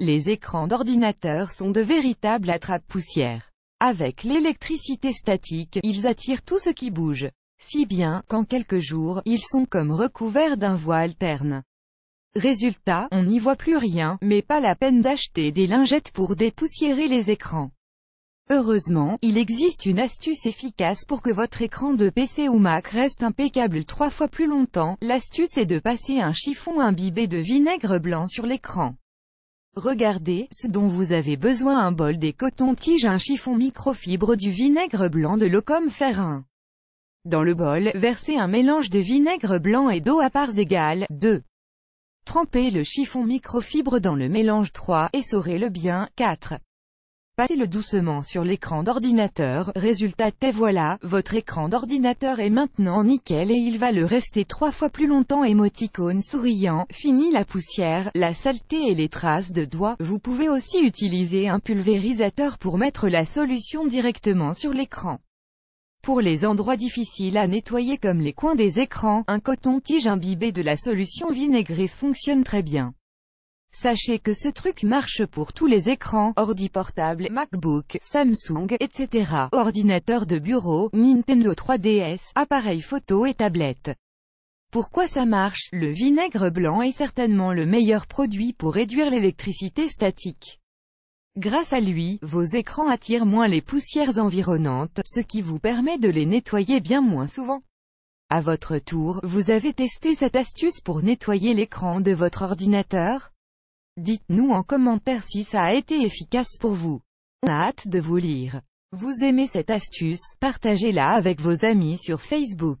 Les écrans d'ordinateur sont de véritables attrapes poussières Avec l'électricité statique, ils attirent tout ce qui bouge. Si bien, qu'en quelques jours, ils sont comme recouverts d'un voile alterne. Résultat, on n'y voit plus rien, mais pas la peine d'acheter des lingettes pour dépoussiérer les écrans. Heureusement, il existe une astuce efficace pour que votre écran de PC ou Mac reste impeccable trois fois plus longtemps. L'astuce est de passer un chiffon imbibé de vinaigre blanc sur l'écran. Regardez, ce dont vous avez besoin un bol des cotons-tiges un chiffon microfibre du vinaigre blanc de l'eau comme Dans le bol, versez un mélange de vinaigre blanc et d'eau à parts égales, 2. Trempez le chiffon microfibre dans le mélange 3, saurez le bien, 4. Passez-le doucement sur l'écran d'ordinateur, résultat et voilà, votre écran d'ordinateur est maintenant nickel et il va le rester trois fois plus longtemps émoticône souriant, fini la poussière, la saleté et les traces de doigts, vous pouvez aussi utiliser un pulvérisateur pour mettre la solution directement sur l'écran. Pour les endroits difficiles à nettoyer comme les coins des écrans, un coton-tige imbibé de la solution vinaigrée fonctionne très bien. Sachez que ce truc marche pour tous les écrans, ordi portable, MacBook, Samsung, etc., ordinateur de bureau, Nintendo 3DS, appareils photo et tablettes. Pourquoi ça marche Le vinaigre blanc est certainement le meilleur produit pour réduire l'électricité statique. Grâce à lui, vos écrans attirent moins les poussières environnantes, ce qui vous permet de les nettoyer bien moins souvent. À votre tour, vous avez testé cette astuce pour nettoyer l'écran de votre ordinateur Dites-nous en commentaire si ça a été efficace pour vous. On a hâte de vous lire. Vous aimez cette astuce, partagez-la avec vos amis sur Facebook.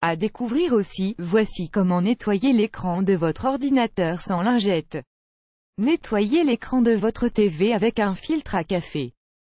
À découvrir aussi, voici comment nettoyer l'écran de votre ordinateur sans lingette. Nettoyez l'écran de votre TV avec un filtre à café.